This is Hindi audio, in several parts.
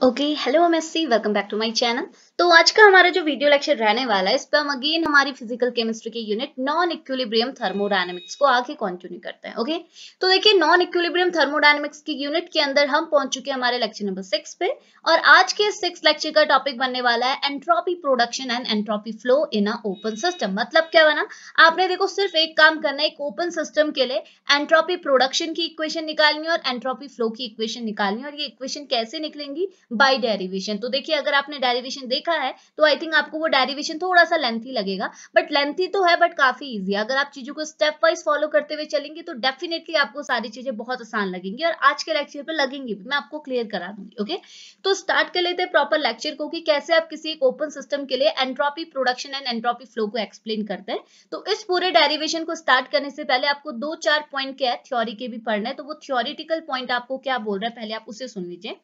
Okay, hello MSc, welcome back to my channel. तो आज का हमारा जो वीडियो लेक्चर रहने वाला है इस पर हम अगेन हमारी फिजिकल केमिस्ट्री की यूनिट नॉन इक्विलिब्रियम थर्मोडायनेमिक्स को आगे कंटिन्यू करते हैं ओके तो देखिए नॉन इक्विलिब्रियम थर्मोडायनेमिक्स की यूनिट के अंदर हम पहुंच चुके हैं हमारे लेक्चर नंबर सिक्स पे और आज के सिक्स लेक्चर का टॉपिक बनने वाला है entropy production and entropy flow in a open system मतलब क्या बना आपने देखो सिर्फ एक काम करना है एक ओपन सिस्टम के लिए एंट्रोपी प्रोडक्शन की इक्वेशन निकालनी और एंट्रोपी फ्लो की इक्वेशन निकालनी और ये इक्वेशन कैसे निकलेंगी बाई डेरिवेशन तो देखिए अगर आपने डेरिवेशन देख लिखा है तो आई थिंक आपको वो डेरिवेशन थोड़ा सा लेंथी लगेगा बट लेंथी तो है बट काफी इजी है अगर आप चीजों को स्टेप वाइज फॉलो करते हुए चलेंगे तो डेफिनेटली आपको सारी चीजें बहुत आसान लगेंगी और आज के लेक्चर पर लगेंगी भी मैं आपको क्लियर करा दूंगी ओके तो स्टार्ट कर लेते हैं प्रॉपर लेक्चर को कि कैसे आप किसी एक ओपन सिस्टम के लिए entropy production and entropy flow को एक्सप्लेन करते हैं तो इस पूरे डेरिवेशन को स्टार्ट करने से पहले आपको दो चार पॉइंट क्या है थ्योरी के भी पढ़ना है तो वो थ्योरिटिकल पॉइंट आपको क्या बोल रहा है पहले आप उसे सुन लीजिए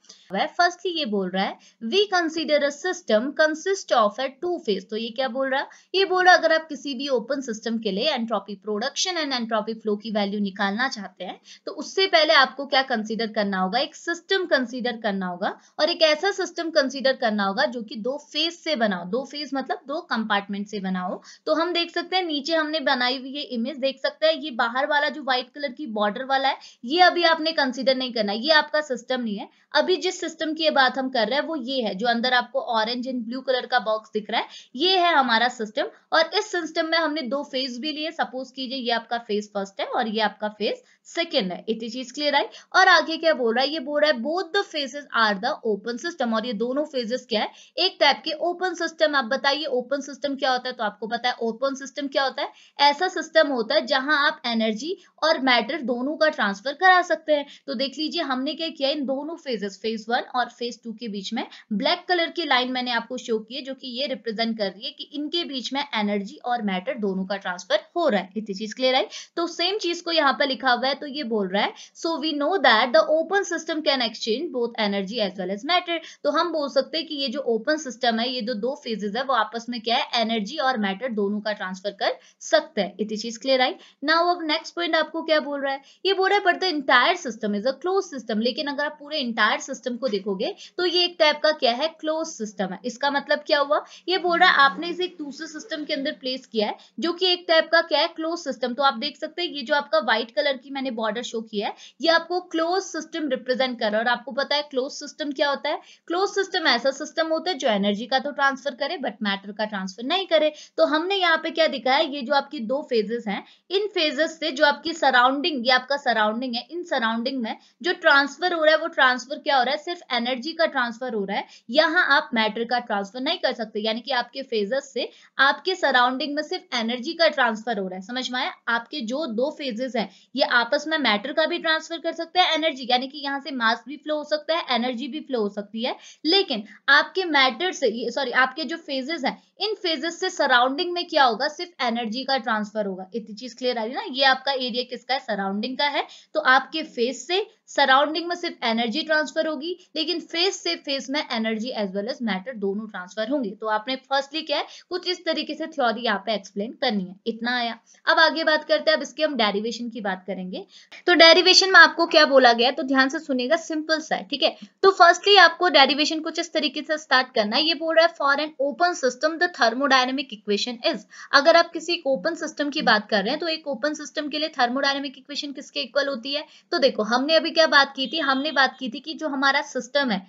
फर्स्टली ये बोल रहा है we consider a system consist of है टू फेज तो ये क्या बोल रहा है ये बोल रहा अगर आप किसी भी ओपन सिस्टम के लिए entropy production and entropy flow की वैल्यू निकालना चाहते हैं तो उससे पहले आपको क्या कंसिडर करना होगा एक सिस्टम कंसिडर करना होगा और एक ऐसा सिस्टम कंसिडर करना होगा जो कि दो फेज से बनाओ दो फेज मतलब दो कंपार्टमेंट से बनाओ तो हम देख सकते हैं नीचे हमने बनाई हुई ये इमेज देख सकते हैं ये बाहर वाला जो व्हाइट कलर की बॉर्डर वाला है ये अभी आपने कंसिडर नहीं करना ये आपका सिस्टम नहीं है अभी जिस सिस्टम की बात हम कर रहे हैं वो ये है जो अंदर आपको ऑरेंज एंड ब्लू कलर का बॉक्स दिख रहा है ये है हमारा सिस्टम और इस सिस्टम में हमने दो फेज भी लिए सपोज कीजिए ये आपका फेज फर्स्ट है और ये आपका फेज सेकेंड है इतनी चीज क्लियर आई और आगे क्या बोल रहा है ये बोल रहा है both the phases are the open system और ये दोनों फेजेस क्या है एक टाइप के ओपन सिस्टम आप बताइए ओपन सिस्टम क्या होता है तो आपको पता है ओपन सिस्टम क्या होता है ऐसा सिस्टम होता है जहां आप एनर्जी और मैटर दोनों का ट्रांसफर करा सकते हैं तो देख लीजिए हमने क्या किया इन दोनों फेजेस फेज वन और फेज टू के बीच में ब्लैक कलर की लाइन मैंने आपको शो की है जो कि ये रिप्रेजेंट कर रही है कि इनके बीच में एनर्जी और मैटर दोनों का ट्रांसफर हो रहा है इतनी चीज क्लियर आई तो सेम चीज को यहाँ पर लिखा हुआ है तो ये बोल रहा है so we know that the open system can exchange both energy as well as matter तो हम बोल सकते हैं कि ये जो ओपन सिस्टम है ये जो दो फेजेज है वो आपस में क्या है एनर्जी और मैटर दोनों का ट्रांसफर कर सकते हैं इतनी चीज क्लियर आई नाउ अब नेक्स्ट पॉइंट आपको आपको क्या बोल रहा है ये बोल रहा है but the entire system is a close system लेकिन अगर आप पूरे इंटायर सिस्टम को देखोगे तो ये एक टाइप का क्या है क्लोज सिस्टम है इसका मतलब क्या हुआ ये बोल रहा है आपने इसे एक दूसरे सिस्टम के अंदर प्लेस किया है जो कि एक टाइप का क्या है क्लोज सिस्टम तो आप देख सकते हैं ये जो आपका व्हाइट कलर की मैंने बॉर्डर शो किया है ये आपको क्लोज सिस्टम रिप्रेजेंट कर रहा है और आपको पता है क्लोज सिस्टम क्या होता है क्लोज सिस्टम ऐसा सिस्टम होता है जो एनर्जी का तो ट्रांसफर करे बट मैटर का ट्रांसफर नहीं करे तो हमने यहाँ पे क्या दिखाया ये जो आपकी दो फेजेस हैं इन फेजेस से जो आपकी सराउंडिंग ये आपका सराउंडिंग है इन सराउंडिंग में जो ट्रांसफर हो रहा है वो ट्रांसफर क्या हो रहा है सिर्फ एनर्जी का ट्रांसफर हो रहा है यहाँ आप मैटर का ट्रांसफर नहीं कर सकते यानी कि आपके फेजेस से आपके सराउंडिंग में सिर्फ एनर्जी का ट्रांसफर हो रहा है समझ में आया आपके जो दो फेजेस है ये आपस में मैटर का भी ट्रांसफर कर सकते हैं एनर्जी यानी कि यहाँ से मास भी फ्लो हो सकता है एनर्जी भी फ्लो हो सकती है लेकिन आपके मैटर से सॉरी आपके जो फेजेस है इन फेजेस से सराउंडिंग में क्या होगा सिर्फ एनर्जी का ट्रांसफर होगा इतनी चीज क्लियर आ रही ना ये आपका एरिया किसका है सराउंडिंग का है तो आपके फेस से सराउंडिंग में सिर्फ एनर्जी ट्रांसफर होगी लेकिन फेस से फेस में energy as well as matter दोनों ट्रांसफर होंगे तो आपने फर्स्टली क्या है कुछ इस तरीके से थ्योरी यहाँ पे एक्सप्लेन करनी है इतना आया अब आगे बात करते हैं अब इसके हम डेरिवेशन की बात करेंगे तो डेरिवेशन में आपको क्या बोला गया तो ध्यान से सुनेगा सिंपल सा है ठीक है तो फर्स्टली आपको डेरिवेशन कुछ इस तरीके से स्टार्ट करना है ये बोल रहा है for an open system the thermodynamic equation is अगर आप किसी ओपन सिस्टम की बात कर रहे हैं तो एक ओपन सिस्टम के लिए थर्मो थर्मोडायनेमिक इक्वेशन किसके इक्वल होती है तो देखो हमने अभी क्या बात की थी हमने बात की थी कि जो हमारा सिस्टम है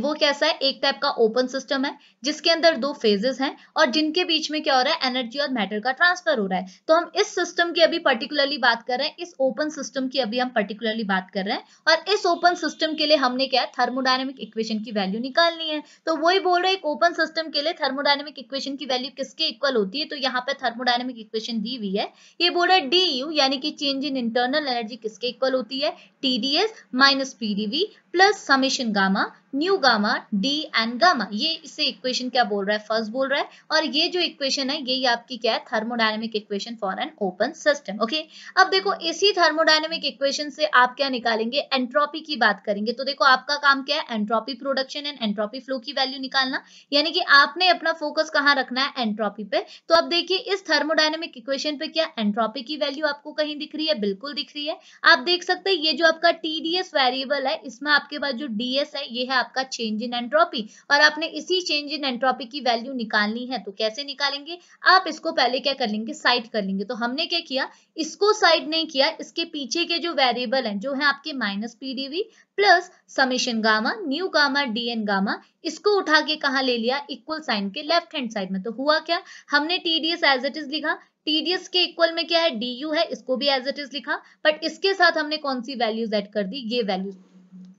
वो कैसा है एक टाइप का ओपन सिस्टम है जिसके अंदर दो फेजेस हैं और जिनके बीच में क्या हो रहा है एनर्जी और मैटर का ट्रांसफर हो रहा है तो हम इस सिस्टम की अभी पर्टिकुलरली बात कर रहे हैं इस ओपन सिस्टम की अभी हम पर्टिकुलरली बात कर रहे हैं और इस ओपन सिस्टम के लिए हमने क्या है थर्मोडाइनमिक इक्वेशन की वैल्यू निकालनी है तो वही बोल रहे एक ओपन सिस्टम के लिए थर्मोडाइनमिक इक्वेशन की वैल्यू किसके इक्वल होती है तो यहाँ पे थर्मोडाइनमिक इक्वेशन दी हुई है ये बोल रहा है डी यानी कि चेंज इन इंटरनल एनर्जी किसके इक्वल होती है T D S minus P D V plus summation gamma nu gamma D and gamma ये इससे इक्वेशन क्या बोल रहा है फर्स्ट बोल रहा है और ये जो इक्वेशन है ये आपकी क्या है thermodynamic equation for an open system okay अब देखो इसी थर्मोडायनेमिक इक्वेशन से आप क्या निकालेंगे एंट्रोपी की बात करेंगे तो देखो आपका काम क्या है entropy production and entropy flow की वैल्यू निकालना यानी कि आपने अपना फोकस कहाँ रखना है एंट्रोपी पे तो अब देखिए इस थर्मोडायनेमिक इक्वेशन पे क्या एंट्रोपी की वैल्यू आपको कहीं दिख रही है बिल्कुल दिख रही है आप देख सकते हैं ये जो आपका टीडीएस वेरिएबल है इसमें आप आपके पास जो डीएस है ये है आपका चेंज इन एंट्रोपी और आपने इसी चेंज इन एंट्रोपी की वैल्यू निकालनी है तो कैसे निकालेंगे आप इसको पहले क्या कर लेंगे साइड कर लेंगे तो हमने क्या किया इसको साइड नहीं किया इसके पीछे के जो वेरिएबल हैं जो है आपके minus PDV plus summation gamma nu gamma D N gamma इसको उठा के कहा ले लिया इक्वल साइन के लेफ्ट हैंड साइड में तो हुआ क्या हमने टीडीएस एज इट इज लिखा TDS के इक्वल में क्या है DU है इसको भी एज इट इज लिखा बट इसके साथ हमने कौन सी वैल्यूज एड कर दी ये वैल्यूज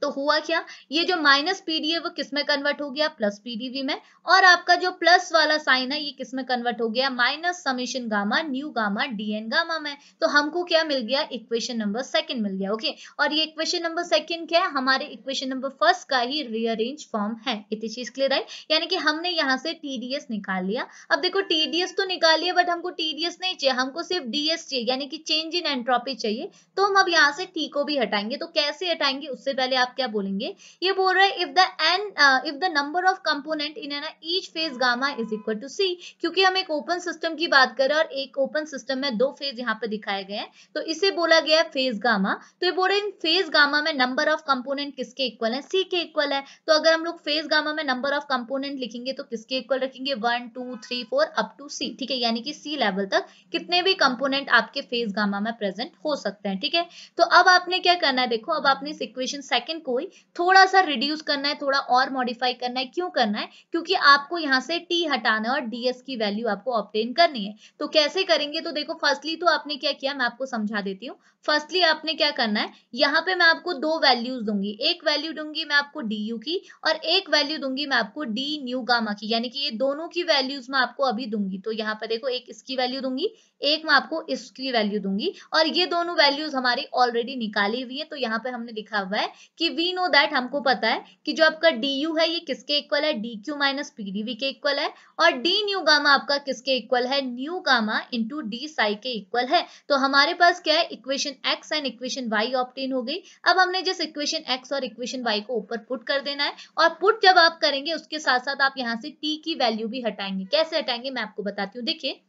तो हुआ क्या ये जो माइनस पीडी है वो किस में कन्वर्ट हो गया प्लस पीडीवी में और आपका जो प्लस वाला साइन है ये किस में कन्वर्ट हो गया minus summation gamma nu gamma D N gamma में तो हमको क्या मिल गया इक्वेशन नंबर सेकंड मिल गया ओके और ये इक्वेशन नंबर सेकंड क्या है हमारे इक्वेशन नंबर फर्स्ट का ही रीअरेंज फॉर्म है इतनी चीज क्लियर आई यानी कि हमने यहाँ से टीडीएस निकाल लिया अब देखो टीडीएस तो निकाल लिया बट हमको टीडीएस नहीं चाहिए हमको सिर्फ डीएस चाहिए यानी कि चेंज इन एंट्रोपी चाहिए तो हम अब यहाँ से टी को भी हटाएंगे तो कैसे हटाएंगे उससे पहले आप क्या बोलेंगे ये बोल रहा है if the N if the number of component in an each phase gamma is equal to C क्योंकि हम एक ओपन सिस्टम की बात कर रहे हैं और एक ओपन सिस्टम में दो फेज यहाँ पे दिखाए गए हैं तो इसे बोला गया है फेज गामा तो ये बोल रहे हैं फेज गामा में नंबर ऑफ कंपोनेंट किसके इक्वल है सी के इक्वल है तो अगर हम लोग फेज गामा में नंबर ऑफ कंपोनेंट लिखेंगे तो किसके इक्वल रखेंगे one two three four up to C ठीक है यानी कि सी लेवल तक कितने भी कंपोनेंट आपके फेज गामा में प्रेजेंट हो सकते हैं ठीक है तो अब आपने क्या करना है देखो अब आपने इस इक्वेशन सेकंड कोई थोड़ा सा रिड्यूस करना है थोड़ा और मॉडिफाई करना है क्यों करना है क्योंकि आपको यहाँ से टी हटाना और डीएस की वैल्यू आपको ऑप्टेन करनी है तो कैसे करेंगे तो देखो फर्स्टली तो आपने क्या किया मैं आपको समझा देती हूँ फर्स्टली आपने क्या करना है यहाँ पे मैं आपको दो वैल्यूज दूंगी एक वैल्यू दूंगी मैं आपको डी यू की और एक वैल्यू दूंगी मैं आपको डी न्यू गामा की यानी कि ये दोनों की वैल्यूज मैं आपको अभी दूंगी तो यहाँ पर देखो एक इसकी वैल्यू दूंगी एक मैं आपको इसकी वैल्यू दूंगी और ये दोनों वैल्यूज हमारी ऑलरेडी निकाली हुई है तो यहाँ पे हमने लिखा हुआ है कि वी नो दैट हमको पता है कि जो आपका डी यू है ये किसके इक्वल है D Q minus P D V के इक्वल है और डी न्यू गामा आपका किसके इक्वल है nu gamma into D xi के इक्वल है तो हमारे पास क्या है equation equation X and equation Y obtain हो गई अब हमने जिस इक्वेशन एक्स और इक्वेशन वाई को ऊपर पुट कर देना है और पुट जब आप करेंगे उसके साथ साथ आप यहाँ से टी की वैल्यू भी हटाएंगे कैसे हटाएंगे मैं आपको बताती हूँ देखिए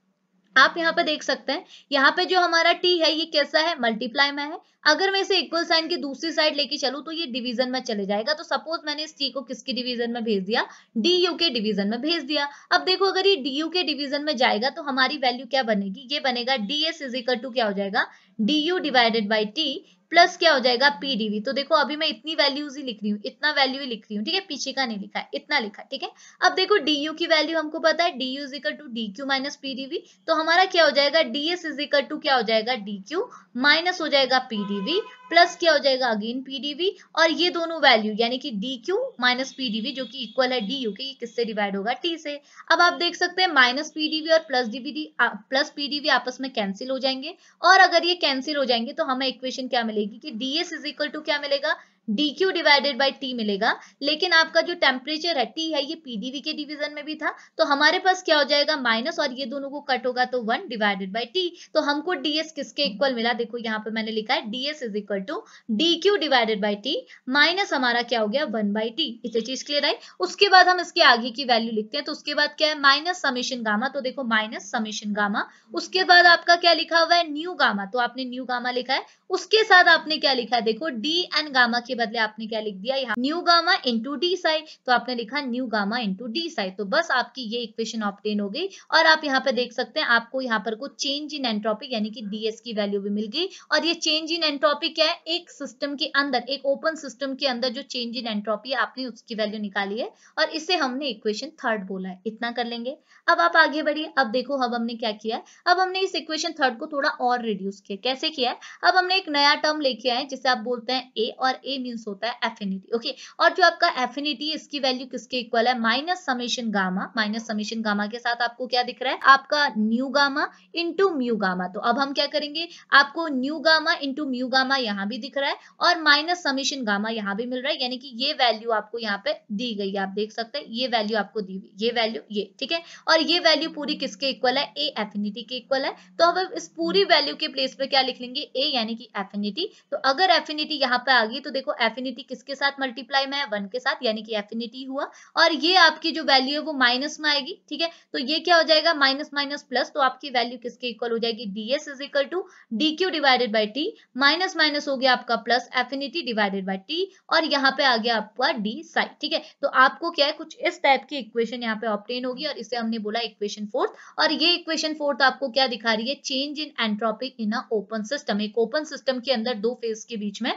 आप यहाँ पे देख सकते हैं यहाँ पे जो हमारा टी है ये कैसा है मल्टीप्लाई में है अगर मैं इसे इक्वल साइन की दूसरी साइड लेके चलूं तो ये डिवीजन में चले जाएगा तो सपोज मैंने इस टी को किसके डिवीजन में भेज दिया डी यू के डिवीजन में भेज दिया अब देखो अगर ये डी यू के डिवीजन में जाएगा तो हमारी वैल्यू क्या बनेगी ये बनेगा D S is equal to क्या हो जाएगा D U divided by T plus क्या हो जाएगा पीडीवी तो देखो अभी मैं इतनी वैल्यूज ही लिख रही हूँ इतना वैल्यू ही लिख रही हूँ ठीक है पीछे का नहीं लिखा है इतना लिखा ठीक है अब देखो डीयू की वैल्यू हमको पता है DU is equal to D Q minus PDV तो हमारा क्या हो जाएगा डीएस इज इकल टू क्या हो जाएगा डी क्यू माइनस हो जाएगा पीडीवी प्लस क्या हो जाएगा अगेन पीडीवी और ये दोनों वैल्यू यानी कि डी क्यू माइनस पीडीवी जो कि इक्वल है डी यू के किससे डिवाइड होगा टी से अब आप देख सकते हैं माइनस पीडीवी और प्लस डीवीडी प्लस पीडीवी आपस में कैंसिल हो जाएंगे और अगर ये कैंसिल हो जाएंगे तो हमें इक्वेशन क्या मिलेगी मिलेगी कि D S is equal to क्या मिलेगा D Q divided by T मिलेगा लेकिन आपका जो टेम्परेचर है टी है ये पीडीवी के डिवीजन में भी था तो हमारे पास क्या हो जाएगा माइनस और ये दोनों को कट होगा तो वन डिवाइडेड बाई टी तो हमको डीएस किसके इक्वल मिला देखो यहाँ पे मैंने लिखा है DS is equal to D Q divided by T minus हमारा क्या हो गया वन बाई टी इसे चीज क्लियर आई उसके बाद हम इसके आगे की वैल्यू लिखते हैं तो उसके बाद क्या है माइनस समेशन गामा तो देखो माइनस समेशन गामा उसके बाद आपका क्या लिखा हुआ है न्यू गामा तो आपने न्यू गामा लिखा है उसके साथ आपने क्या लिखा है देखो डी एन गामा के इसके बदले आपने क्या लिख दिया यहाँ nu gamma into D psi तो आपने लिखा nu gamma into D psi तो बस आपकी ये इक्वेशन ऑप्टेन हो गई और आप यहाँ पे देख सकते हैं आपको यहाँ पर कुछ चेंज इन एंट्रोपिक यानी कि डीएस की वैल्यू भी मिल गई और ये चेंज इन एंट्रोपिक क्या है एक सिस्टम के अंदर एक ओपन सिस्टम के अंदर जो चेंज इन एंट्रोपी है आपने उसकी वैल्यू निकाली है और इसे हमने इक्वेशन थर्ड बोला है इतना कर लेंगे अब आप आगे बढ़िए अब देखो अब हमने क्या किया अब हमने इस इक्वेशन थर्ड को थोड़ा और रिड्यूस किया कैसे किया अब हमने एक नया टर्म लेके आए जिसे आप बोलते हैं ए और ए मीन्स होता है एफिनिटी ओके और जो आपका एफिनिटी इसकी वैल्यू किसके इक्वल है minus summation gamma minus summation gamma के साथ आपको क्या दिख रहा है आपका nu gamma into mu gamma तो अब हम क्या करेंगे आपको nu gamma into mu gamma यहाँ भी दिख रहा है और माइनस समेशन गामा यहाँ भी मिल रहा है यानी कि ये वैल्यू आपको यहाँ पे दी गई है आप देख सकते हैं ये वैल्यू आपको दी गई ये वैल्यू ये ठीक है और ये वैल्यू पूरी किसके इक्वल है ए एफिनिटी के इक्वल है तो अब इस पूरी वैल्यू के प्लेस पे क्या लिख लेंगे ए यानी कि एफिनिटी तो अगर एफिनिटी यहाँ पे आ गई तो देखो एफिनिटी किसके साथ मल्टीप्लाई में है वन के साथ यानी कि एफिनिटी हुआ और ये आपकी जो वैल्यू है वो माइनस में आएगी ठीक है तो ये क्या हो जाएगा माइनस माइनस प्लस तो आपकी वैल्यू किसके इक्वल हो जाएगी D S is equal to D Q divided by T minus minus हो गया आपका plus affinity divided by T और यहाँ पे आ गया आपका डी साई ठीक है तो आपको क्या है कुछ इस टाइप की इक्वेशन यहाँ पे ऑप्टेन होगी और इसे हमने बोला इक्वेशन फोर्थ और ये इक्वेशन फोर्थ आपको क्या दिखा रही है change in entropic in a open system एक ओपन सिस्टम के अंदर दो फेज के बीच में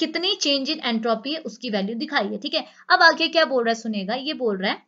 कितनी चेंज इन एंट्रोपी है उसकी वैल्यू दिखाई है ठीक है अब आगे क्या बोल रहा है सुनेगा ये बोल रहा है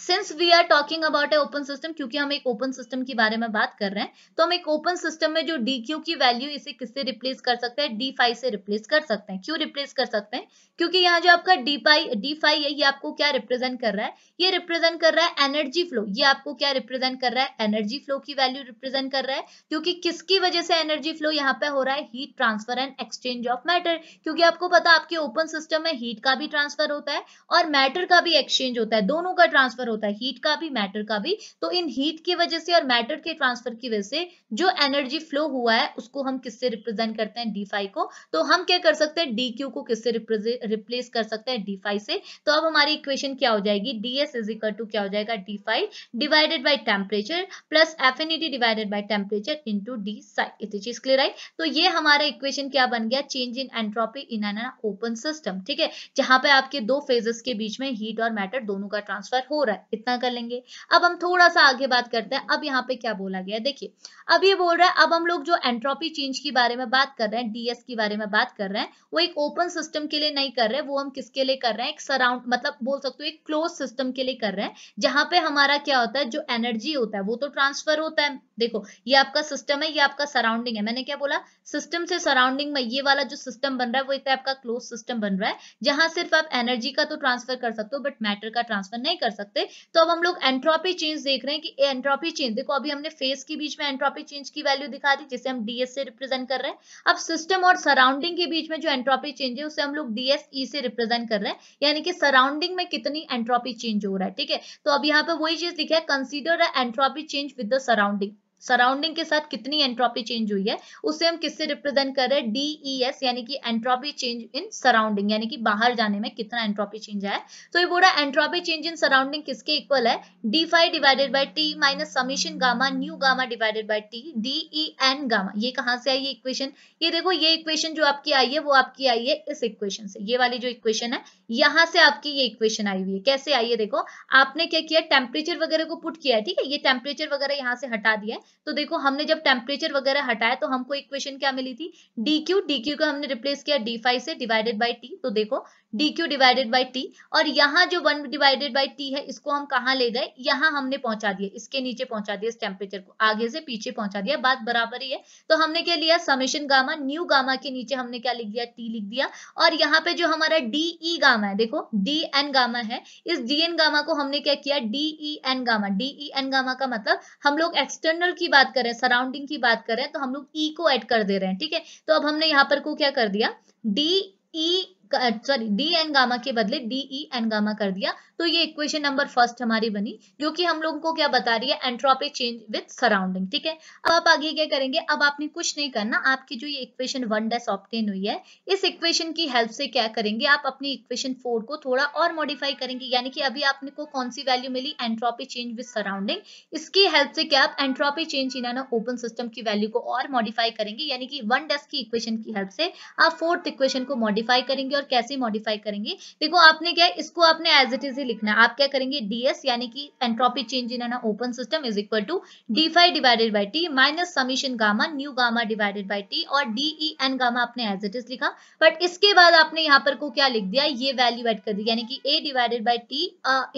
since we are talking about a open system क्योंकि हम एक ओपन सिस्टम के बारे में बात कर रहे हैं तो हम एक ओपन सिस्टम में जो डी क्यू की वैल्यू इसे किससे रिप्लेस कर सकते हैं डी फाइव से रिप्लेस कर सकते हैं क्यों रिप्लेस कर सकते हैं क्योंकि यहाँ जो आपका डी पाई डी फाइव है ये आपको क्या रिप्रेजेंट कर रहा है ये रिप्रेजेंट कर रहा है एनर्जी फ्लो ये आपको क्या रिप्रेजेंट कर रहा है एनर्जी फ्लो की वैल्यू रिप्रेजेंट कर रहा है क्योंकि किसकी वजह से एनर्जी फ्लो यहाँ पे हो रहा है heat transfer and exchange of matter क्योंकि आपको पता आपके ओपन सिस्टम में हीट का भी ट्रांसफर होता है और मैटर का भी एक्सचेंज होता है दोनों का ट्रांसफर ट्रांसफर होता है हीट का भी मैटर का भी तो इन हीट की वजह से और मैटर के ट्रांसफर की वजह से जो एनर्जी फ्लो हुआ है उसको हम किससे रिप्रेजेंट करते हैं डी को तो हम क्या कर सकते हैं डी को किससे रिप्लेस कर सकते हैं डी से तो अब हमारी इक्वेशन क्या हो जाएगी D S is equal to क्या हो जाएगा D five divided by temperature plus affinity divided by temperature into D side चीज क्लियर आई तो ये हमारा इक्वेशन क्या बन गया change in entropy in an open system ठीक है जहां पे आपके दो फेजेस के बीच में हीट और मैटर दोनों का ट्रांसफर हो रहा है रहा है इतना कर लेंगे अब हम थोड़ा सा आगे बात करते हैं अब यहाँ पे क्या बोला गया देखिए अब ये बोल रहा है अब हम लोग जो एंट्रोपी चेंज के बारे में बात कर रहे हैं डीएस के बारे में बात कर रहे हैं वो एक ओपन सिस्टम के लिए नहीं कर रहे वो हम किसके लिए कर रहे हैं एक सराउंड मतलब बोल सकते हो एक क्लोज सिस्टम के लिए कर रहे हैं जहां पे हमारा क्या होता है जो एनर्जी होता है वो तो ट्रांसफर होता है देखो ये आपका सिस्टम है ये आपका सराउंडिंग है मैंने क्या बोला सिस्टम से सराउंडिंग में ये वाला जो सिस्टम बन रहा है वो एक आपका क्लोज सिस्टम बन रहा है जहां सिर्फ आप एनर्जी का तो ट्रांसफर कर सकते हो बट मैटर का ट्रांसफर नहीं कर सकते थे तो अब हम लोग एंट्रोपी चेंज देख रहे हैं कि एंट्रोपी चेंज देखो अभी हमने फेस के बीच में एंट्रोपी चेंज की वैल्यू दिखा दी जिसे हम डीएस से रिप्रेजेंट कर रहे हैं अब सिस्टम और सराउंडिंग के बीच में जो एंट्रोपी चेंज है उसे हम लोग डीएस ई e से रिप्रेजेंट कर रहे हैं यानी कि सराउंडिंग में कितनी एंट्रोपी चेंज हो रहा है ठीक है तो अब यहाँ पे वही चीज लिखा है consider entropy change with the surrounding surrounding के साथ कितनी एंट्रोपी चेंज हुई है उसे हम किससे रिप्रेजेंट कर रहे हैं डीईएस e यानी कि एंट्रोपी चेंज इन सराउंडिंग यानी कि बाहर जाने में कितना एंट्रोपी चेंज आया तो ये बोला एंट्रोपी चेंज इन सराउंडिंग किसके इक्वल है D five divided by T minus summation gamma nu gamma divided by T D E N gamma ये कहाँ से आई ये इक्वेशन ये देखो ये इक्वेशन जो आपकी आई है वो आपकी आई है इस इक्वेशन से ये वाली जो इक्वेशन है यहाँ से आपकी ये इक्वेशन आई हुई है कैसे आई है देखो आपने क्या किया टेम्परेचर वगैरह को पुट किया है ठीक है ये टेम्परेचर वगैरह यहाँ से हटा दिया है तो देखो हमने जब टेम्परेचर वगैरह हटाया तो हमको इक्वेशन क्या मिली थी डी क्यू डी क्यू को हमने रिप्लेस किया डी फाइव से डिवाइडेड बाई टी तो देखो D Q divided by T और यहाँ जो वन डिवाइडेड बाई टी है इसको हम कहा ले गए यहाँ हमने पहुंचा दिया इसके नीचे पहुंचा दिया इस टेम्परेचर को आगे से पीछे पहुंचा दिया बात बराबर ही है तो हमने क्या लिया समेशन गामा न्यू गामा के नीचे हमने क्या लिख दिया टी लिख दिया और यहाँ पे जो हमारा डी ई गामा है देखो डी एन गामा है इस डी एन गामा को हमने क्या किया D E N gamma D E N gamma का मतलब हम लोग एक्सटर्नल की बात करें सराउंडिंग की बात करें तो हम लोग ई e को एड कर दे रहे हैं ठीक है तो अब हमने यहाँ पर को क्या कर दिया D E e sorry D N gamma के बदले डी ई एन गामा कर दिया तो ये इक्वेशन नंबर फर्स्ट हमारी बनी जो कि हम लोगों को क्या बता रही है एंट्रोपी चेंज विद सराउंडिंग ठीक है अब आप आगे क्या करेंगे अब आपने कुछ नहीं करना आपकी जो ये इक्वेशन वन डेस ऑप्टेन हुई है इस इक्वेशन की हेल्प से क्या करेंगे आप अपनी इक्वेशन फोर को थोड़ा और मॉडिफाई करेंगे यानी कि अभी आपने को कौन सी वैल्यू मिली एंट्रोपी चेंज विद सराउंडिंग इसकी हेल्प से क्या आप entropy change in an open system की वैल्यू को और मॉडिफाई करेंगे यानी कि वन डेस की इक्वेशन की हेल्प से आप फोर्थ इक्वेशन को मॉडिफाई करेंगे और कैसे मॉडिफाई करेंगे देखो आपने क्या इसको आपने एज इट इज ही लिखना आप क्या करेंगे डीएस यानी कि entropy change in an open system is equal to D five divided by T minus summation gamma nu gamma divided by T और डीई एन गामा आपने एज इट इज लिखा बट इसके बाद आपने यहाँ पर को क्या लिख दिया ये वैल्यू एड कर दी यानी कि A divided by T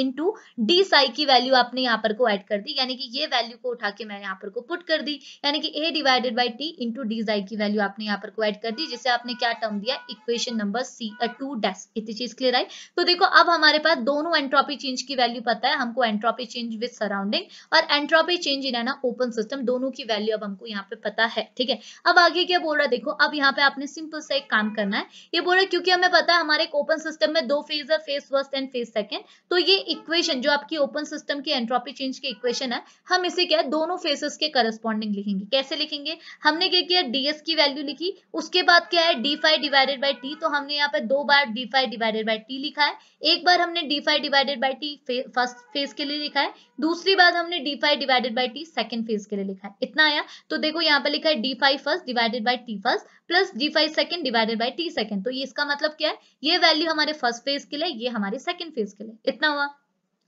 into D psi की वैल्यू आपने यहाँ पर को एड कर दी यानी कि ये वैल्यू को उठा के मैंने यहाँ पर को पुट कर दी यानी कि A divided by T into D psi की वैल्यू आपने यहाँ पर को एड कर दी जिसे आपने क्या टर्म दिया equation number C two dash इतनी चीज क्लियर आई तो देखो अब हमारे पास दोनों एंट्रोपी चेंज की वैल्यू पता है हमको एंट्रोपी चेंज विद सराउंडिंग और entropy change in an open system दोनों की वैल्यू अब हमको यहाँ पे पता है ठीक है अब आगे क्या बोल रहा है देखो अब यहाँ पे आपने सिंपल सा एक काम करना है ये बोल रहा है क्योंकि हमें पता है हमारे ओपन सिस्टम में दो फेज है phase first and phase second तो ये इक्वेशन जो आपकी ओपन सिस्टम की एंट्रोपी चेंज की इक्वेशन है हम इसे क्या है दोनों फेसेस के करस्पॉन्डिंग लिखेंगे कैसे लिखेंगे हमने क्या किया डीएस की वैल्यू लिखी उसके बाद क्या है D five divided by T तो हमने यहाँ पे दो बार D five divided by T लिखा है एक बार हमने D five divided by T first phase के लिए लिखा है दूसरी बात हमने D five divided by T second phase के लिए लिखा है इतना आया तो देखो यहाँ पे लिखा है D five first divided by T first plus D five second divided by T second तो ये इसका मतलब क्या है ये वैल्यू हमारे फर्स्ट फेज के लिए ये हमारे सेकंड फेज के लिए इतना हुआ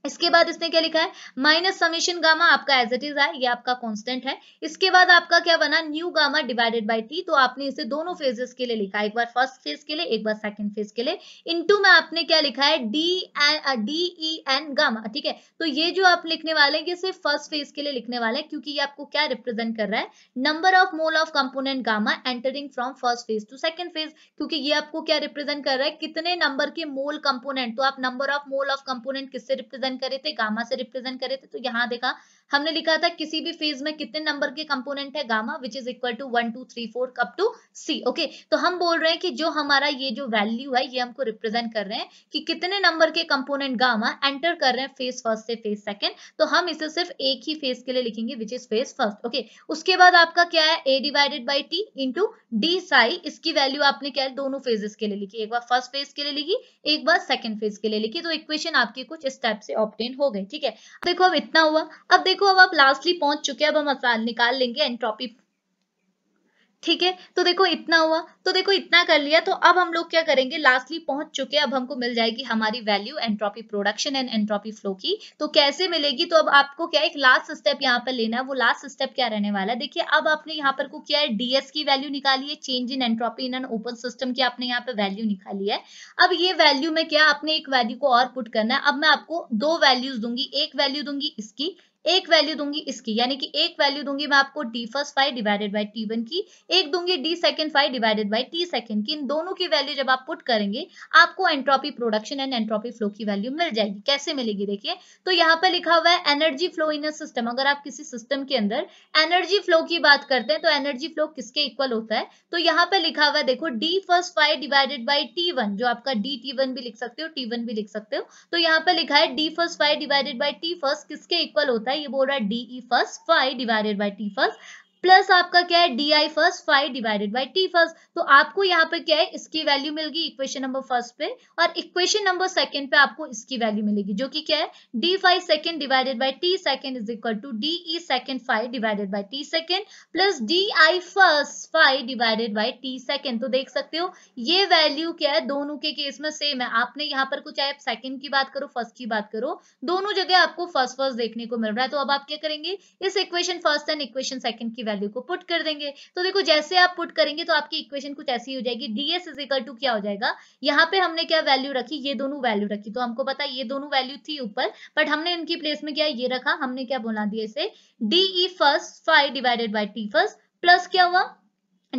इसके बाद इसने क्या लिखा है माइनस समीशन गामा आपका एज इट इज है ये आपका कांस्टेंट है इसके बाद आपका क्या बना nu gamma divided by T तो आपने इसे दोनों फेजेस के लिए लिखा एक बार फर्स्ट फेज के लिए एक बार सेकंड फेज के लिए इनटू में आपने क्या लिखा है D N D E N gamma ठीक है तो ये जो आप लिखने वाले हैं ये सिर्फ फर्स्ट फेज के लिए लिखने वाले हैं क्योंकि ये आपको क्या रिप्रेजेंट कर रहा है number of mole of component gamma entering from first phase to second phase क्योंकि ये आपको क्या रिप्रेजेंट कर रहा है कितने नंबर के मोल कंपोनेंट तो आप number of mole of component किससे रिप्रेजेंट रिप्रेजेंट करे थे गामा से रिप्रेजेंट करे थे तो यहाँ देखा हमने लिखा था किसी भी फेज में कितने नंबर के कंपोनेंट है gamma which is equal to one two three four up to C okay तो हम बोल रहे हैं कि जो हमारा ये जो वैल्यू है ये हमको रिप्रेजेंट कर रहे हैं कि कितने नंबर के कंपोनेंट गामा एंटर कर रहे हैं फेज फर्स्ट से फेज सेकेंड तो हम इसे सिर्फ एक ही फेज के लिए लिखेंगे which is phase first okay उसके बाद आपका क्या है A divided by T into D psi इसकी वैल्यू आपने क्या है दोनों फेजेस के लिए लिखी एक बार फर्स्ट फेज के लिए लिखी एक बार सेकेंड फेज के लिए लिखी तो इक्वेशन आपकी कुछ स्टेप से ऑप्टेन हो गई ठीक है देखो अब इतना हुआ अब देखो देखो अब आप लास्टली पहुंच चुके हैं अब हम निकाल लेंगे एंट्रोपी ठीक है तो देखो इतना हुआ तो देखो इतना कर लिया तो अब हम लोग क्या करेंगे लास्टली पहुंच चुके अब हमको मिल जाएगी हमारी value entropy production and entropy flow की तो कैसे मिलेगी तो अब आपको क्या एक लास्ट स्टेप यहाँ पर लेना है वो लास्ट स्टेप क्या रहने वाला है देखिए अब आपने यहाँ पर को क्या है डीएस की वैल्यू निकाली है change in entropy in an open system की आपने यहाँ पर वैल्यू निकाली है अब ये वैल्यू में क्या आपने एक वैल्यू को और पुट करना है अब मैं आपको दो वैल्यूज दूंगी एक वैल्यू दूंगी इसकी एक वैल्यू दूंगी इसकी यानी कि एक वैल्यू दूंगी मैं आपको D first five divided by T one की एक दूंगी D second five divided by T second की इन दोनों की वैल्यू जब आप पुट करेंगे आपको entropy production and entropy flow की वैल्यू मिल जाएगी कैसे मिलेगी देखिए तो यहाँ पर लिखा हुआ है energy flow in a system अगर आप किसी सिस्टम के अंदर एनर्जी फ्लो की बात करते हैं तो एनर्जी फ्लो किसके इक्वल होता है तो यहाँ पर लिखा हुआ है देखो D first five divided by T one जो आपका डी टी वन भी लिख सकते हो टी वन भी लिख सकते हो तो यहाँ पर लिखा है D first five divided by T first किसके इक्वल होता है है ये बोल रहा है D E first five divided by T first plus आपका क्या है D I first five divided by T first तो आपको यहाँ पे क्या है इसकी वैल्यू मिल गई इक्वेशन नंबर फर्स्ट पे और इक्वेशन नंबर सेकंड पे आपको इसकी वैल्यू मिलेगी जो कि क्या है D five second divided by T second is equal to D E second five divided by T second plus D I first five divided by T second तो देख सकते हो ये वैल्यू क्या है दोनों के केस में सेम है आपने यहाँ पर कुछ चाहे सेकेंड की बात करो फर्स्ट की बात करो दोनों जगह आपको फर्स्ट फर्स्ट देखने को मिल रहा है तो अब आप क्या करेंगे इस equation first and equation second की वैल्यू को पुट कर देंगे तो देखो जैसे आप पुट करेंगे तो आपकी इक्वेशन कुछ ऐसी हो जाएगी डीएस इज इक्वल टू क्या हो जाएगा यहाँ पे हमने क्या वैल्यू रखी ये दोनों वैल्यू रखी तो हमको पता ये दोनों वैल्यू थी ऊपर बट हमने इनकी प्लेस में क्या ये रखा हमने क्या बोला दिया इसे DE first five divided by T first plus क्या हुआ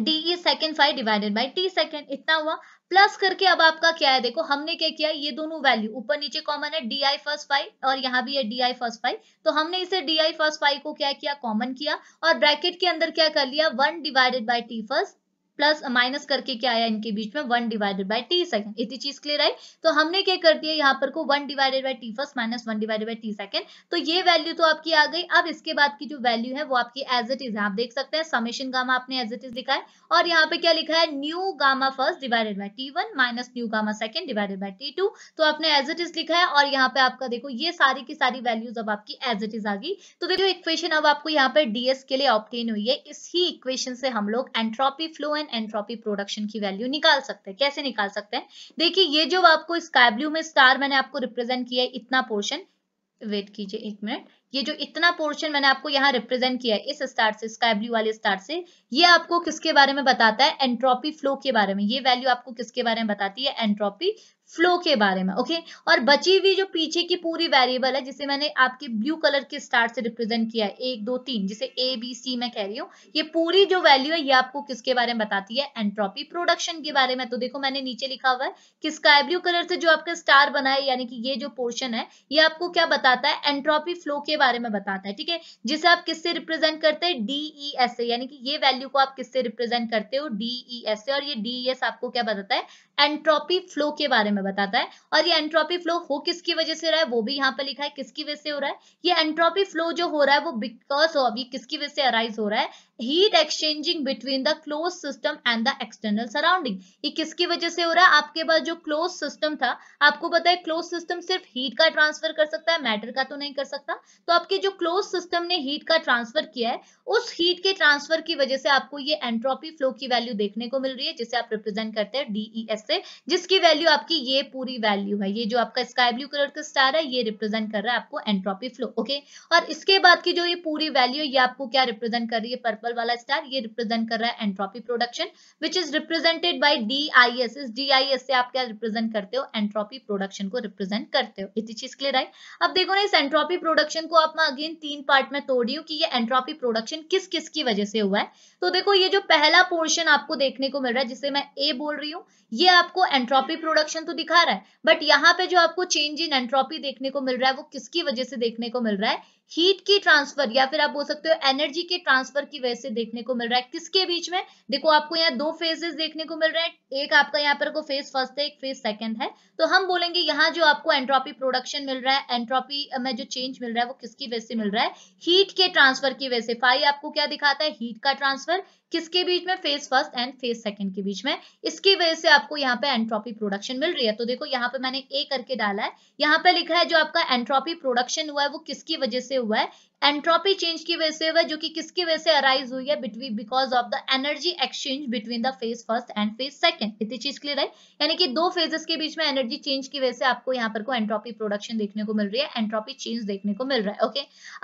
DE second five divided by T second इतना हुआ प्लस करके अब आपका क्या है देखो हमने क्या किया ये दोनों वैल्यू ऊपर नीचे कॉमन है डी आई फर्स्ट फाइव और यहाँ भी है डी आई फर्स्ट फाइव तो हमने इसे डी आई फर्स्ट फाइव को क्या किया कॉमन किया और ब्रैकेट के अंदर क्या कर लिया one divided by T first plus minus करके क्या आया इनके बीच में one divided by T second इतनी चीज क्लियर आई तो हमने क्या कर दिया यहाँ पर को one divided by T first minus one divided by T second तो ये वैल्यू तो आपकी आ गई अब इसके बाद की जो वैल्यू है वो आपकी एज इट इज है आप देख सकते हैं समेशन गामा आपने एज इट इज लिखा है और यहाँ पे क्या लिखा है nu gamma first divided by T one minus nu gamma second divided by T two तो आपने एज इट इज लिखा है और यहाँ पे आपका देखो ये सारी की सारी वैल्यूज अब आपकी एज इट इज आ गई तो देखो इक्वेशन अब आपको यहाँ पे डीएस के लिए ऑप्टेन हुई है इसी इक्वेशन से हम लोग entropy flow and and entropy production की वैल्यू निकाल सकते हैं कैसे निकाल सकते हैं देखिए ये जो आपको स्काई ब्लू में स्टार मैंने आपको रिप्रेजेंट किया है इतना पोर्शन वेट कीजिए एक मिनट ये जो इतना पोर्शन मैंने आपको यहाँ रिप्रेजेंट किया है इस स्टार से स्काई ब्लू वाले स्टार से ये आपको किसके बारे में बताता है एंट्रोपी फ्लो के बारे में ये वैल्यू आपको किसके बारे में बताती है एंट्रोपी फ्लो के बारे में ओके और बची हुई जो पीछे की पूरी वेरिएबल है जिसे मैंने आपके ब्लू कलर के स्टार से रिप्रेजेंट किया है एक दो तीन जिसे ए बी सी मैं कह रही हूँ ये पूरी जो वैल्यू है ये आपको किसके बारे में बताती है एंट्रोपी प्रोडक्शन के बारे में तो देखो मैंने नीचे लिखा हुआ है कि स्काई ब्लू कलर से जो आपका स्टार बना है यानी कि ये जो पोर्शन है ये आपको क्या बताता है एंट्रोपी फ्लो के बारे में बताता है ठीक है जिसे आप किससे रिप्रेजेंट करते हैं डीई एस e से यानी कि ये वैल्यू को आप किससे रिप्रेजेंट करते हो डीई एस e से और ये डीई एस e आपको क्या बताता है एंट्रोपी फ्लो के बारे में में बताता है और ये एंट्रोपी फ्लो हो किसकी वजह से रहा है वो भी यहाँ पर लिखा है किसकी वजह से हो रहा है ये एंट्रोपी फ्लो जो हो रहा है वो बिकॉज ऑफ ये किसकी वजह से अराइज हो रहा है heat exchanging between the close system and the external surrounding ये किसकी वजह से हो रहा है आपके पास जो क्लोज सिस्टम था आपको पता है क्लोज सिस्टम सिर्फ हीट का ट्रांसफर कर सकता है मैटर का तो नहीं कर सकता तो आपके जो क्लोज सिस्टम ने हीट का ट्रांसफर किया है उस हीट के ट्रांसफर की वजह से आपको ये एंट्रोपी फ्लो की वैल्यू देखने को मिल रही है जिसे आप रिप्रेजेंट करते हैं डीईएस e से जिसकी वैल्यू आपकी ये पूरी वैल्यू है ये जो आपका स्काई ब्लू कलर का स्टार है ये रिप्रेजेंट कर रहा है आपको एंट्रोपी फ्लो ओके और इसके बाद की जो ये पूरी वैल्यू ये आपको क्या रिप्रेजेंट कर रही है पर्पज पर्पल वाला स्टार ये रिप्रेजेंट कर रहा है entropy production which is represented by D I S S D I S से आप क्या रिप्रेजेंट करते हो एंट्रोपी प्रोडक्शन को रिप्रेजेंट करते हो इतनी चीज क्लियर आई अब देखो ना इस एंट्रोपी प्रोडक्शन को आप मैं अगेन तीन पार्ट में तोड़ी हूँ कि ये एंट्रोपी प्रोडक्शन किस किस की वजह से हुआ है तो देखो ये जो पहला पोर्शन आपको देखने को मिल रहा है जिसे मैं ए बोल रही हूँ ये आपको एंट्रोपी प्रोडक्शन तो दिखा रहा है बट यहाँ पे जो आपको चेंज इन एंट्रोपी देखने को मिल रहा है वो किसकी वजह से देखने को मिल रहा है हीट की ट्रांसफर या फिर आप बोल सकते हो एनर्जी के ट्रांसफर की वजह से देखने को मिल रहा है किसके बीच में देखो आपको यहाँ दो फेजेस देखने को मिल रहे हैं एक आपका यहाँ पर को फेज फर्स्ट है एक फेज सेकंड है तो हम बोलेंगे यहाँ जो आपको एंट्रोपी प्रोडक्शन मिल रहा है एंट्रोपी में जो चेंज मिल रहा है वो किसकी वजह से मिल रहा है हीट के ट्रांसफर की वजह से फाइव आपको क्या दिखाता है हीट का ट्रांसफर किसके बीच में phase first and phase second के बीच में इसकी वजह से आपको यहाँ पे एंट्रोपी प्रोडक्शन मिल रही है तो देखो यहाँ पे मैंने ए करके डाला है यहाँ पे लिखा है जो आपका एंट्रोपी प्रोडक्शन हुआ है वो किसकी वजह से they were एंट्रोपी चेंज की वजह से हुआ जो कि किसकी वजह से अराइज हुई है between because of the energy exchange between the phase first and phase second इतनी चीज क्लियर है यानी कि दो फेजेस के बीच में एनर्जी चेंज की वजह से आपको यहाँ पर को एंट्रोपी प्रोडक्शन देखने को मिल रही है एंट्रोपी चेंज देखने को मिल रहा है ओके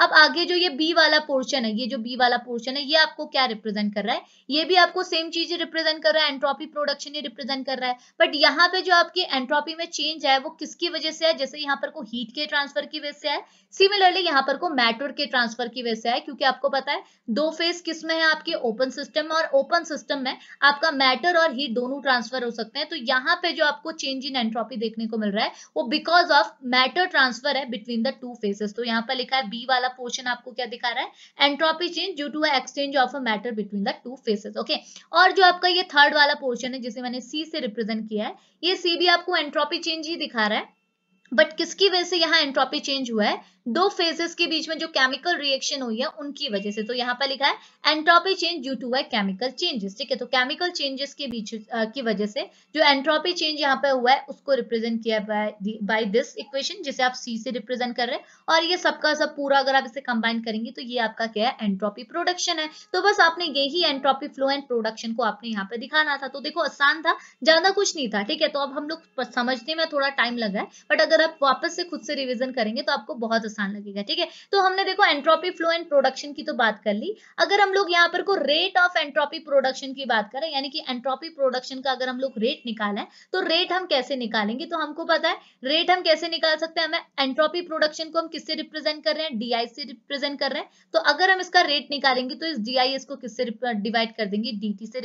अब आगे जो ये बी वाला पोर्शन है ये जो बी वाला पोर्शन है ये आपको क्या रिप्रेजेंट कर रहा है ये भी आपको सेम चीज रिप्रेजेंट कर रहा है एंट्रोपी प्रोडक्शन ही रिप्रेजेंट कर रहा है बट यहाँ पे जो आपकी एंट्रोपी में चेंज है वो किसकी वजह से है जैसे यहाँ पर को हीट के ट्रांसफर की वजह से है सिमिलरली यहाँ पर को मैटर के के ट्रांसफर की वजह से आए क्योंकि आपको पता है दो फेज किस में है आपके ओपन सिस्टम में और ओपन सिस्टम में आपका मैटर और हीट दोनों ट्रांसफर हो सकते हैं तो यहाँ पे जो आपको चेंज इन एंट्रोपी देखने को मिल रहा है वो बिकॉज ऑफ मैटर ट्रांसफर है बिटवीन द टू फेजेस तो यहाँ पर लिखा है बी वाला पोर्शन आपको क्या दिखा रहा है entropy change due to exchange of a matter between the two phases okay और जो आपका ये थर्ड वाला पोर्शन है जिसे मैंने सी से रिप्रेजेंट किया है ये सी भी आपको एंट्रोपी चेंज ही दिखा रहा है बट किसकी वजह से यहाँ एंट्रोपी चेंज हुआ है दो फेजेस के बीच में जो केमिकल रिएक्शन हुई है उनकी वजह से तो यहाँ पर लिखा है एंट्रोपी चेंज ड्यू टू है केमिकल चेंजेस ठीक है तो केमिकल चेंजेस के बीच आ, की वजह से जो एंट्रोपी चेंज यहाँ पर हुआ है उसको रिप्रेजेंट किया बाय दिस इक्वेशन जिसे आप सी से रिप्रेजेंट कर रहे हैं और ये सबका सब पूरा अगर आप इसे कंबाइन करेंगे तो ये आपका क्या है एंट्रोपी प्रोडक्शन है तो बस आपने यही एंट्रोपी फ्लो एंड प्रोडक्शन को आपने यहाँ पे दिखाना था तो देखो आसान था ज्यादा कुछ नहीं था ठीक है तो अब हम लोग समझने में थोड़ा टाइम लगा है बट अगर आप वापस से खुद से रिविजन करेंगे तो आपको बहुत आसान लगेगा ठीक है तो हमने देखो एंट्रोपी फ्लो एंड प्रोडक्शन की तो बात कर ली अगर हम लोग यहाँ पर को रेट ऑफ एंट्रोपी प्रोडक्शन की बात करें यानी कि एंट्रोपी प्रोडक्शन का अगर हम लोग रेट निकालें तो रेट हम कैसे निकालेंगे तो हमको पता है रेट हम कैसे निकाल सकते हैं हमें एंट्रोपी प्रोडक्शन को हम किससे रिप्रेजेंट कर रहे हैं डी से रिप्रेजेंट कर रहे हैं तो अगर हम इसका रेट निकालेंगे तो इस डीआईएस को किससे डिवाइड कर देंगे डीटी से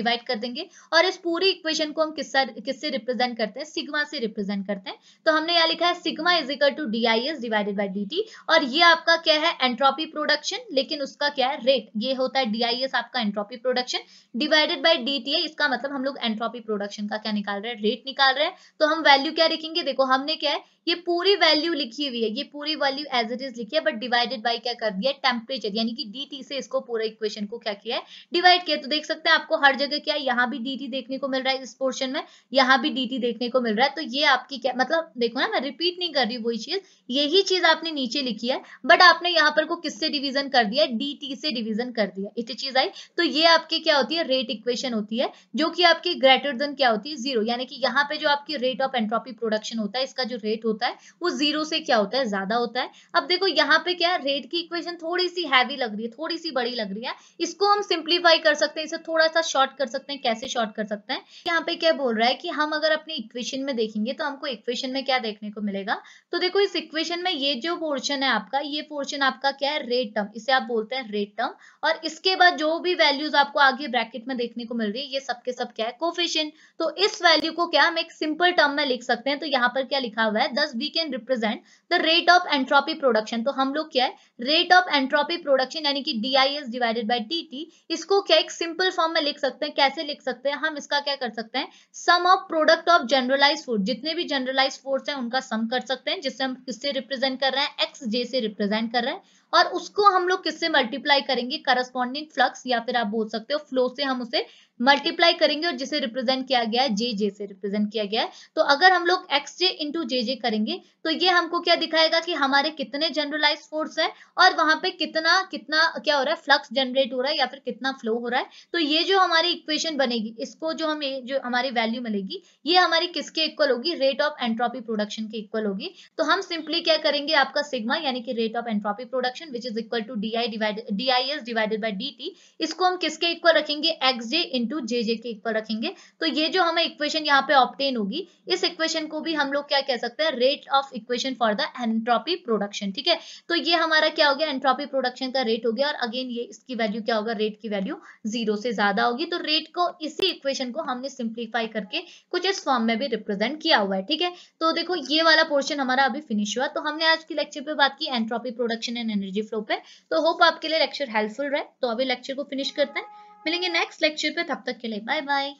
डिवाइड कर देंगे और इस पूरी इक्वेशन को हम किससे रिप्रेजेंट करते हैं सिग्मा से रिप्रेजेंट करते हैं तो हमने यहाँ लिखा है sigma is equal to D I S divided by D और ये आपका क्या है एंट्रोपी प्रोडक्शन लेकिन उसका क्या है रेट ये होता है डी आपका entropy production divided by D इसका मतलब हम लोग एंट्रोपी प्रोडक्शन का क्या निकाल रहे हैं रेट निकाल रहे हैं तो हम वैल्यू क्या लिखेंगे देखो हमने क्या है ये पूरी वैल्यू लिखी हुई है ये पूरी वैल्यू एज इट इज लिखी है बट डिवाइडेड बाई क्या कर दिया टेम्परेचर यानी कि डी से इसको पूरा इक्वेशन को क्या किया है डिवाइड किया तो देख सकते हैं आपको हर जगह क्या है यहाँ भी डी देखने को मिल रहा है इस पोर्शन में यहाँ भी डी देखने को मिल रहा है तो ये आपकी क्या मतलब देखो ना मैं रिपीट नहीं कर रही वही चीज यही चीज आपने नीचे लिखी है बट आपने यहाँ पर को किससे डिविजन कर दिया डी से डिविजन कर दिया इतनी चीज आई तो ये आपकी क्या होती है रेट इक्वेशन होती है जो कि आपकी ग्रेटर देन क्या होती है जीरो यानी कि यहाँ पे जो आपकी रेट ऑफ एंट्रोपी प्रोडक्शन होता है इसका जो रेट होता होता है वो जीरो से क्या होता है ज्यादा होता है अब देखो यहाँ पे क्या है रेट की इक्वेशन थोड़ी सी हैवी लग रही है थोड़ी सी बड़ी लग रही है इसको हम सिंप्लीफाई कर सकते हैं इसे थोड़ा सा शॉर्ट कर सकते हैं कैसे शॉर्ट कर सकते हैं यहाँ पे क्या बोल रहा है कि हम अगर अपनी इक्वेशन में देखेंगे तो हमको इक्वेशन में क्या देखने को मिलेगा तो देखो इस इक्वेशन में ये जो पोर्शन है आपका ये पोर्शन आपका क्या है रेट टर्म इसे आप बोलते हैं रेट टर्म और इसके बाद जो भी वैल्यूज आपको आगे ब्रैकेट में देखने को मिल रही है ये सबके सब क्या है कोफिशियन तो इस वैल्यू को क्या हम एक सिंपल टर्म में लिख सकते हैं तो यहाँ पर क्या लिखा हुआ है the thus we can represent the rate of entropy production तो हम लोग क्या है रेट ऑफ एंट्रोपी प्रोडक्शन यानी कि D I S divided by T T इसको क्या एक सिंपल फॉर्म में लिख सकते हैं कैसे लिख सकते हैं हम इसका क्या कर सकते हैं sum of product of generalize force जितने भी जनरलाइज फोर्स है उनका सम कर सकते हैं जिससे हम किससे रिप्रेजेंट कर रहे हैं एक्स जे से रिप्रेजेंट कर रहे हैं और उसको हम लोग किससे मल्टीप्लाई करेंगे करस्पॉन्डिंग फ्लक्स या फिर आप बोल सकते हो फ्लो से हम उसे मल्टीप्लाई करेंगे और जिसे रिप्रेजेंट किया गया है जे जे से रिप्रेजेंट किया गया है तो अगर हम लोग एक्स जे इंटू जे जे करेंगे तो ये हमको क्या दिखाएगा कि हमारे कितने जनरलाइज फोर्स है और वहां पे कितना कितना क्या हो रहा है फ्लक्स जनरेट हो रहा है या फिर कितना फ्लो हो रहा है तो ये जो हमारी इक्वेशन बनेगी इसको जो हमें जो हमारी वैल्यू मिलेगी ये हमारी किसके इक्वल होगी रेट ऑफ एंट्रॉपी प्रोडक्शन के इक्वल होगी तो हम सिंपली क्या करेंगे आपका सिग्मा यानी कि rate of entropy production which is equal to D I divide D I S divided by D T इसको हम किसके इक्वल रखेंगे एक्स जे इंटू जे जे के इक्वल रखेंगे तो ये जो हमें इक्वेशन यहाँ पे ऑप्टेन होगी इस इक्वेशन को भी हम लोग क्या कह सकते हैं rate of equation for the entropy production ठीक है तो ये हमारा क्या हो गया एंट्रॉपी प्रोडक्शन का रेट हो गया और अगेन ये इसकी वैल्यू क्या होगा रेट की वैल्यू जीरो से ज्यादा होगी तो रेट को इसी इक्वेशन को हमने सिंप्लीफाई करके कुछ इस फॉर्म में भी रिप्रेजेंट किया हुआ है ठीक है तो देखो ये वाला पोर्शन हमारा अभी फिनिश हुआ तो हमने आज की लेक्चर पे बात की entropy production and energy flow पे तो होप आपके लिए लेक्चर हेल्पफुल रहे तो अभी लेक्चर को फिनिश करते हैं मिलेंगे नेक्स्ट लेक्चर पे तब तक के लिए बाय बाय